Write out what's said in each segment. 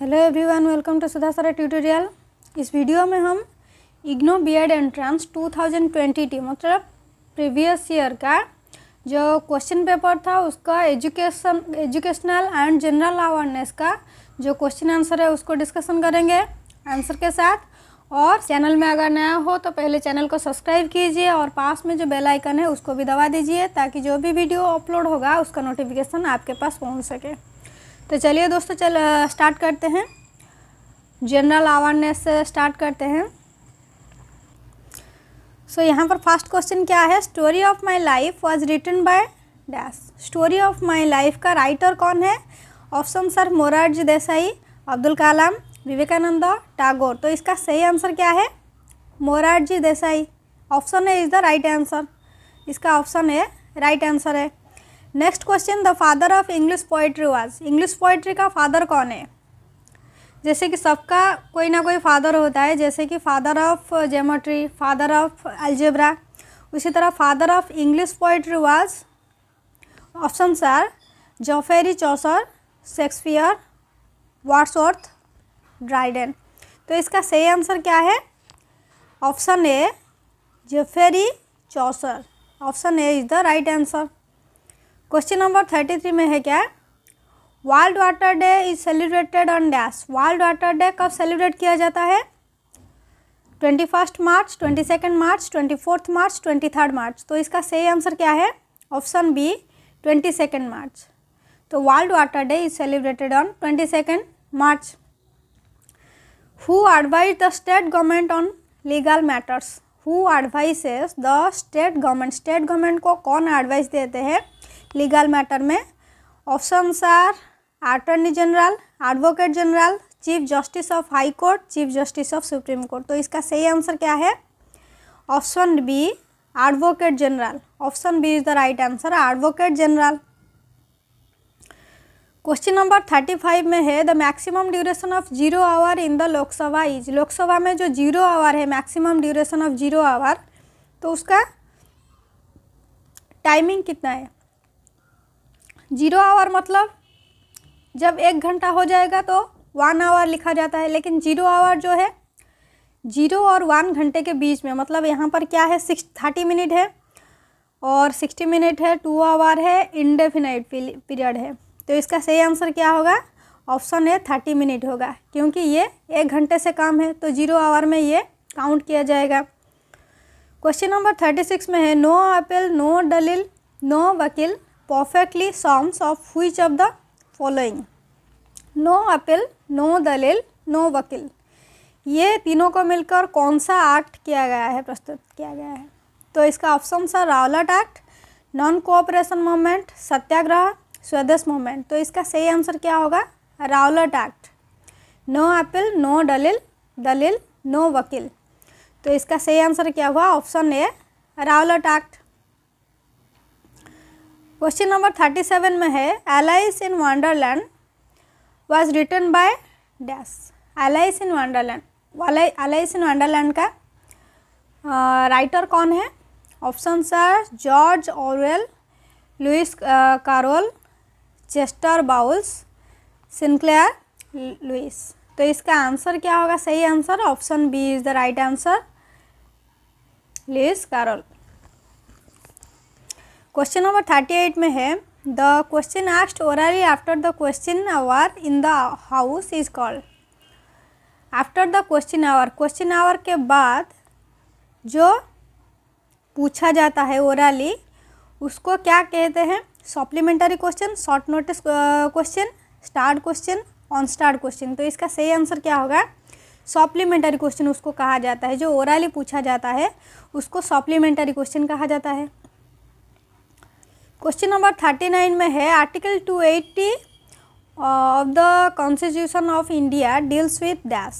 Hello everyone welcome to Sudha सारा tutorial इस video में हम इग्नो बीएड एंट्रेंस 2020 मतलब प्रीवियस ईयर का जो क्वेश्चन पेपर था उसका education educational and general awareness का जो क्वेश्चन आंसर है उसको डिस्कशन करेंगे आंसर के साथ और चैनल में अगर नया हो तो पहले चैनल को सब्सक्राइब कीजिए और पास में जो बेल आइकन है उसको भी दबा दीजिए ताकि जो भी वीडियो अपलोड होगा उसका नोटिफिकेशन आपके पास पहुंच सके तो चलिए दोस्तों चल स्टार्ट करते हैं जनरल अवेयरनेस से स्टार्ट करते हैं सो so, यहाँ पर फर्स्ट क्वेश्चन क्या है story of my life was written by dash story of my life का राइटर कौन है ऑप्शन सर मोरारजी देसाई अब्दुल कलाम विवेकानंद टागोर तो इसका सही आंसर क्या है Morarji Desai option A is the right answer इसका ऑप्शन ए राइट आंसर है next question the father of English poetry was English poetry का फादर कौन है जैसे कि सबका कोई ना कोई फादर होता है जैसे कि father of geometry father of algebra उसी तरह father of English poetry was option are Geoffrey Chaucer Shakespeare Wordsworth Dryden तो इसका सही आंसर क्या है option A Geoffrey Chaucer option A is the right answer question number thirty three में है क्या World Water Day is celebrated on dash World Water Day कब celebrate किया जाता है twenty first March twenty second March twenty fourth March twenty third March तो इसका सही आंसर क्या है option B twenty second March तो World Water Day is celebrated on twenty second March who advise the state government on legal matters who advises the state government state government को कौन advice देते हैं legal matter में option are attorney general advocate general chief justice of high court chief justice of supreme court तो इसका सही answer क्या है option B advocate general option B is the right answer advocate general question number thirty five में है the maximum duration of zero hour in the Lok Sabha is Lok Sabha में जो zero hour है maximum duration of zero hour तो उसका timing कितना है zero hour मतलब जब एक घंटा हो जाएगा तो वन आवर लिखा जाता है लेकिन जीरो आवर जो है जीरो और वन घंटे के बीच में मतलब यहाँ पर क्या है सिक्स थर्टी मिनट है और सिक्सटी मिनट है टू आवर है इनडेफिनाइट पीरियड है तो इसका सही आंसर क्या होगा ऑप्शन है थर्टी मिनट होगा क्योंकि ये एक घंटे से काम है तो जीरो आवर में ये काउंट किया जाएगा क्वेश्चन नंबर थर्टी सिक्स में है नो अपील नो दलील नो वकील perfectly sums of which of the following no appeal no dalil no वकील ये तीनों को मिलकर कौन सा एक्ट किया गया है प्रस्तुत किया गया है तो इसका option sir Rowlatt Act non cooperation movement Satyagraha Swadesh movement तो इसका सही आंसर क्या होगा Rowlatt Act no appeal no दलील दलील नो वकील तो इसका सही आंसर क्या हुआ option A Rowlatt Act question number thirty seven में है Alice in Wonderland was written by dash Alice in Wonderland Alice in Wonderland का राइटर कौन है option sir George Orwell Lewis Carroll Chester Bowles Sinclair Lewis तो इसका answer क्या होगा सही answer option B is the right answer Lewis Carroll question number thirty eight में है the question asked orally after the question our in the house is called after the question hour question hour के बाद जो पूछा जाता है orally उसको क्या कहते हैं supplementary question short notice question starred question unstarred question तो इसका सही आंसर क्या होगा सप्लीमेंटरी क्वेश्चन उसको कहा जाता है जो ओरली पूछा जाता है उसको सप्लीमेंटरी क्वेश्चन कहा जाता है क्वेश्चन नंबर थर्टी नाइन में है article two eighty of the constitution of India deals with dash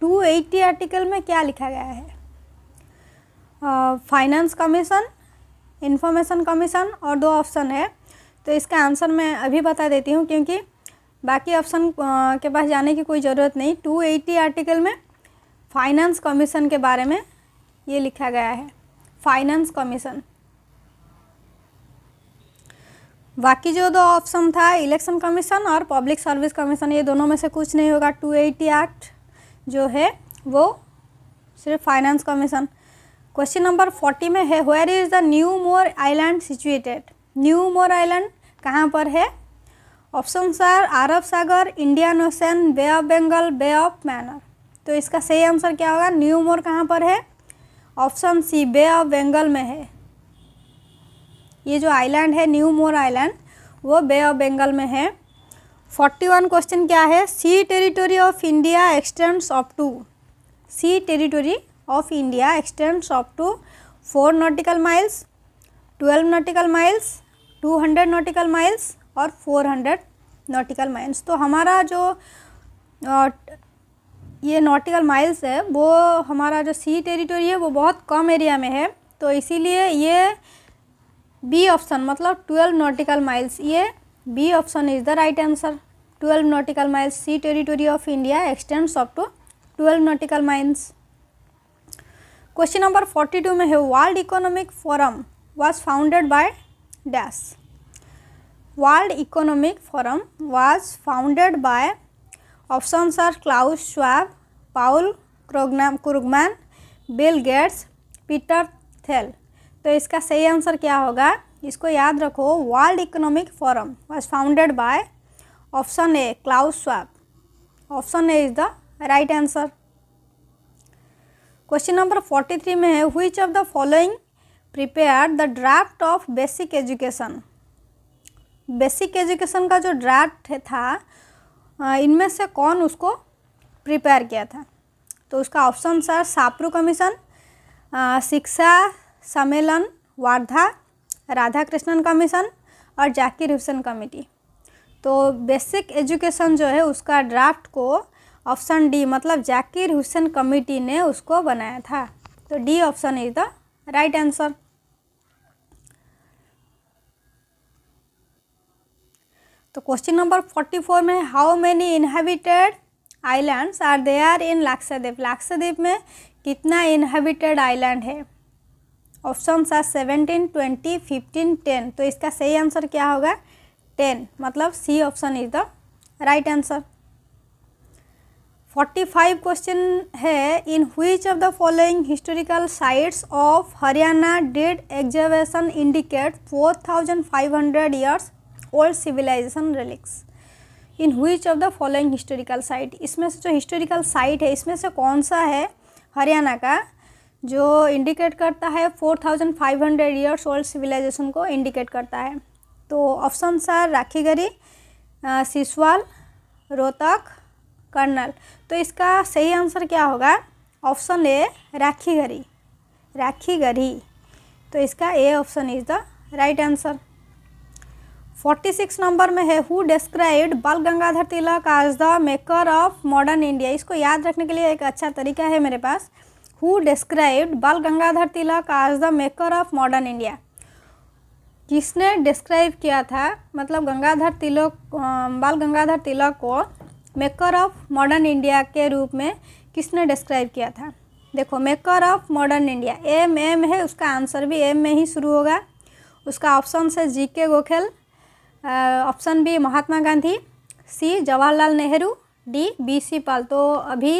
two eighty article में क्या लिखा गया है फाइनेंस कमीशन इन्फॉर्मेशन कमीशन और दो ऑप्शन है तो इसका आंसर मैं अभी बता देती हूँ क्योंकि बाकी ऑप्शन के पास जाने की कोई ज़रूरत नहीं टू एट्टी आर्टिकल में फाइनेंस कमीशन के बारे में ये लिखा गया है फाइनेंस कमीशन बाकी जो दो ऑप्शन था इलेक्शन कमीशन और पब्लिक सर्विस कमीशन ये दोनों में से कुछ नहीं होगा टू एटी एक्ट जो है वो सिर्फ finance commission question number forty में है where is the New Moore island situated New Moore island कहाँ पर है option sir Arab Sagar Indian Ocean Bay of Bengal Bay of Mannar तो इसका सही आंसर क्या होगा न्यू मोर कहाँ पर है option C Bay of Bengal में है ये जो आइलैंड है न्यू मोर आइलैंड वो बे ऑफ बंगाल में है फोर्टी वन क्वेश्चन क्या है sea territory of India extends of to sea territory of India extends of to four nautical miles twelve nautical miles two hundred nautical miles और four hundred nautical miles तो हमारा जो ये nautical miles है वो हमारा जो सी टेरिटोरी है वो बहुत कम एरिया में है तो इसीलिए ये बी ऑप्शन मतलब ट्वेल्व नॉटिकल माइल्स ये B option is the right answer twelve nautical miles sea territory of India extends up to twelve nautical miles question number forty two में है World Economic Forum was founded by dash World Economic Forum was founded by options are Klaus Schwab Paul Krugman Bill Gates Peter Thiel तो इसका सही answer क्या होगा इसको याद रखो World Economic forum was founded by option A Klaus Schwab option A is the right answer question number forty three में है which of the following prepare the draft of basic education basic education का जो draft था इनमें से कौन उसको prepare किया था तो उसका ऑप्शन सर सापरू कमीशन शिक्षा सम्मेलन वार्धा राधा कृष्णन कमीशन और जाकिर हुसैन कमेटी तो बेसिक एजुकेशन जो है उसका ड्राफ्ट को ऑप्शन डी मतलब जाकिर हुसैन कमेटी ने उसको बनाया था तो D option is the right answer तो क्वेश्चन नंबर फोर्टी फोर में how many inhabited islands are there in Lakshadweep Lakshadweep में कितना इनहेबिटेड आइलैंड है option sir seventeen twenty fifteen ten तो इसका सही आंसर क्या होगा टेन मतलब C option is the right answer forty five question है in which of the following historical sites of Haryana did excavation indicate four thousand five hundred years old civilisation relics in which of the following historical site इसमें से जो historical site है इसमें से कौन सा है हरियाणा का जो इंडिकेट करता है 4500 ईयर्स ओल्ड सिविलाइजेशन को इंडिकेट करता है तो ऑप्शन राखी राखीगरी सिसवाल रोहतक कर्नल तो इसका सही आंसर क्या होगा ऑप्शन ए राखीगरी राखीगरी तो इसका A option is the right answer forty six number में है who described Bal Gangadhar Tilak as the maker of modern India इसको याद रखने के लिए एक अच्छा तरीका है मेरे पास who described Bal Gangadhar Tilak as the maker of modern India. जिसने डिस्क्राइब किया था मतलब गंगाधर तिलक बाल गंगाधर तिलक को मेकर ऑफ मॉडर्न इंडिया के रूप में किसने डिस्क्राइब किया था देखो maker of modern India M M है उसका आंसर भी एम में ही शुरू होगा उसका ऑप्शन से G K Gokhale option B Mahatma Gandhi C Jawaharlal Nehru D B C Pal तो अभी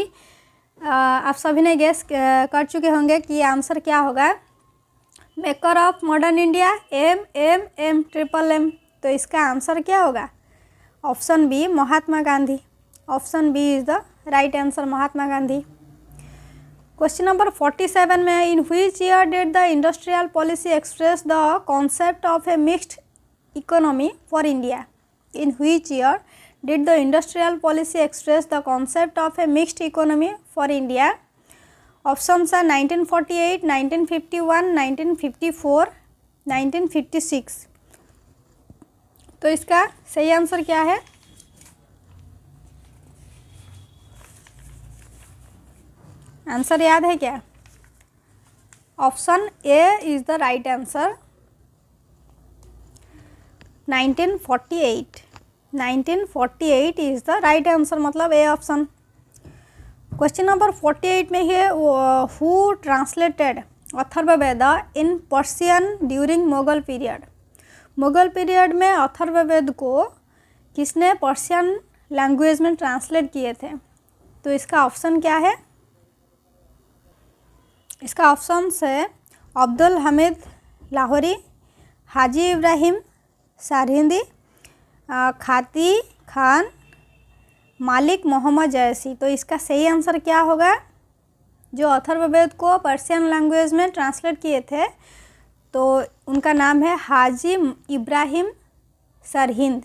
आप सभी ने गेस कर चुके होंगे कि आंसर क्या होगा maker of modern India M M M triple M तो इसका आंसर क्या होगा option B Mahatma Gandhi option B is the right answer Mahatma Gandhi question number forty seven में in which year did the industrial policy express the concept of a mixed economy for India in which year did the industrial policy express the concept of a mixed economy for India? Options are 1948, 1951, 1954, 1956. to iska sahi answer kya hai answer याद है क्या option A is the right answer 1948 1948 is the right answer मतलब A option question number 48 में है who translated Atharvaveda in Persian during Mughal period Mughal period में अथर्ववेद को किसने Persian language में ट्रांसलेट किए थे तो इसका ऑप्शन क्या है इसका ऑप्शन है अब्दुल हमीद लाहौरी हाजी इब्राहिम सारहिंदी खाती खान मालिक मोहम्मद जैसी तो इसका सही आंसर क्या होगा जो अथर्ववेद को पर्सियन लैंग्वेज में ट्रांसलेट किए थे तो उनका नाम है हाजी इब्राहिम सरहिंद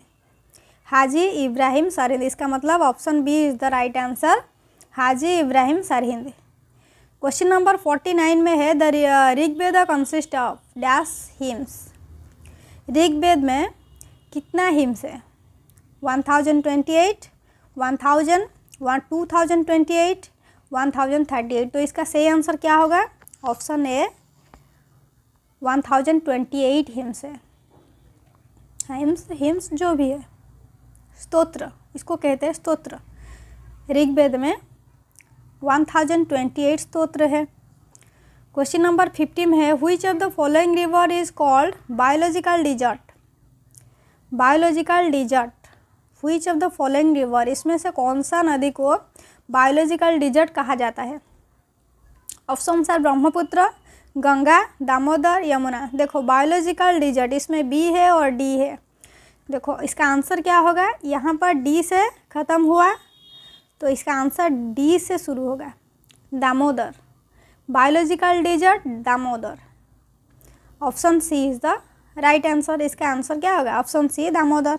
हाजी इब्राहिम सरहिंद इसका मतलब option B is the right answer Haji Ibrahim Sarhind question number forty nine में है the uh, Rigveda consist of dash hymns Rigveda में कितना हिम्स है 1028, 1000, थर्टी 1038 तो इसका सही आंसर क्या होगा ऑप्शन ए 1028 हिम्स है हाँ, हिम्स हिम्स जो भी है स्तोत्र इसको कहते हैं स्तोत्र ऋग्वेद में 1028 स्तोत्र है क्वेश्चन नंबर फिफ्टीन है which of the following river is called biological desert biological desert which of the following river इसमें से कौन सा नदी को बायोलॉजिकल डिजर्ट कहा जाता है ऑप्शन सर ब्रह्मपुत्र गंगा दामोदर यमुना देखो बायोलॉजिकल डिजर्ट इसमें बी है और डी है देखो इसका आंसर क्या होगा यहाँ पर डी से ख़त्म हुआ तो इसका आंसर डी से शुरू होगा Damodar biological desert Damodar option C is the right answer इसका आंसर क्या होगा option C Damodar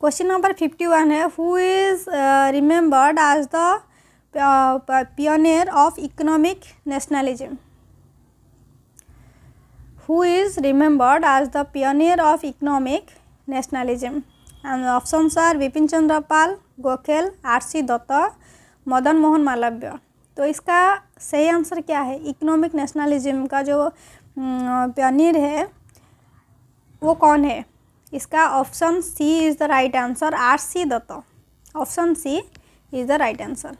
question number fifty one है who is remembered as the pioneer of economic nationalism who is remembered as the pioneer of economic nationalism and option sir Vipin Chandra Pal Gokhale R C Dutta Madan Mohan Malaviya तो इसका सही answer क्या है economic nationalism का जो pioneer mm, है वो कौन है इसका option C is the right answer R C Dutt option C is the right answer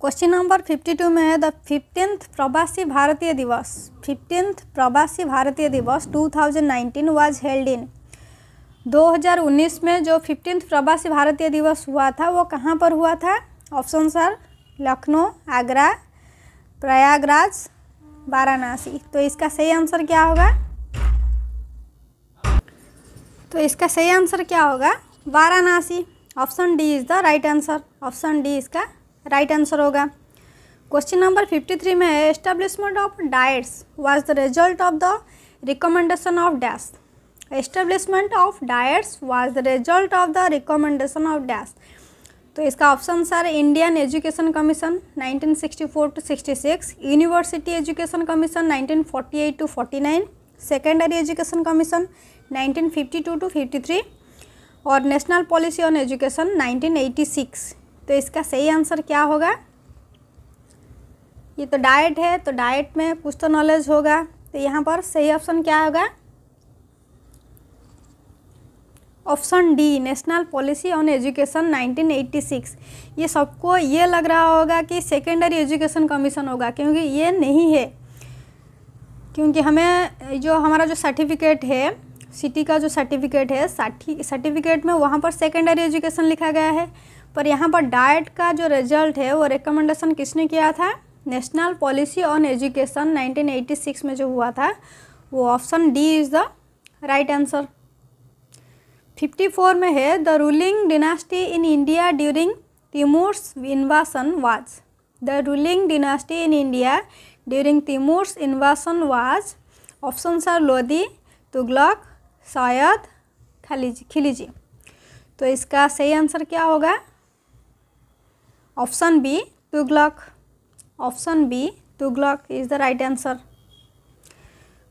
question number fifty two में है द फिफ्टींथ प्रवासी भारतीय दिवस फिफ्टींथ प्रवासी भारतीय दिवस 2019 वाज हेल्ड इन 2019 में जो फिफ्टींथ प्रवासी भारतीय दिवस हुआ था वो कहाँ पर हुआ था ऑप्शन सर लखनऊ आगरा प्रयागराज वाराणसी तो इसका सही आंसर क्या होगा तो इसका सही आंसर क्या होगा Varanasi option D is the right answer option D इसका राइट आंसर होगा क्वेश्चन नंबर फिफ्टी थ्री में है establishment of DIETs was the result of the recommendation of dash establishment of DIETs was the result of the recommendation of dash तो इसका option sir Indian education commission 1964 to 66 university education commission 1948 to 49 secondary education commission 1952 to 53 और national policy on education 1986 तो इसका सही answer क्या होगा ये तो डाइट है तो डाइट में कुछ तो नॉलेज होगा तो यहाँ पर सही ऑप्शन क्या होगा option D national policy on education 1986 ये सबको ये लग रहा होगा कि सेकेंडरी एजुकेशन कमीशन होगा क्योंकि ये नहीं है क्योंकि हमें जो हमारा जो सर्टिफिकेट है सिटी का जो सर्टिफिकेट है सर्टिफिकेट में वहाँ पर सेकेंडरी एजुकेशन लिखा गया है पर यहाँ पर डाइट का जो रिजल्ट है वो रिकमेंडेशन किसने किया था नेशनल पॉलिसी ऑन एजुकेशन 1986 में जो हुआ था वो option D is the right answer 54 में है the ruling dynasty in India during Timur's invasion was the ruling dynasty in India during Timur's invasion was option are Lodi Tughlaq Sayyid Khalji Khilji तो इसका सही आंसर क्या होगा option B Tughlaq option B Tughlaq is the right answer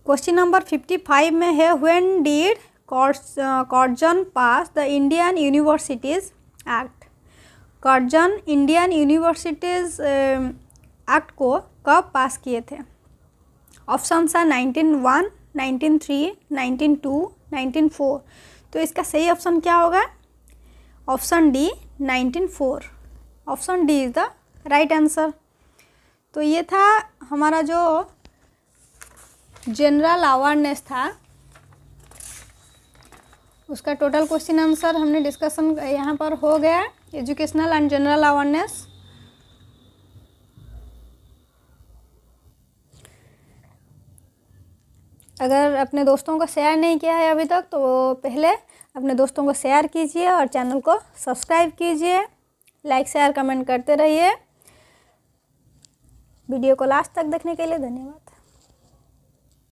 question number fifty five में है when did Curzon pass the Indian universities act Curzon Indian universities act को कब pass किए थे ऑप्शन सा nineteen one nineteen three nineteen two nineteen four तो इसका सही ऑप्शन क्या होगा option D nineteen four option D is the right answer तो ये था हमारा जो जनरल अवेयरनेस था उसका टोटल क्वेश्चन आंसर हमने डिस्कशन यहाँ पर हो गया एजुकेशनल एंड जनरल अवेयरनेस अगर अपने दोस्तों को शेयर नहीं किया है अभी तक तो पहले अपने दोस्तों को शेयर कीजिए और चैनल को सब्सक्राइब कीजिए लाइक शेयर कमेंट करते रहिए वीडियो को लास्ट तक देखने के लिए धन्यवाद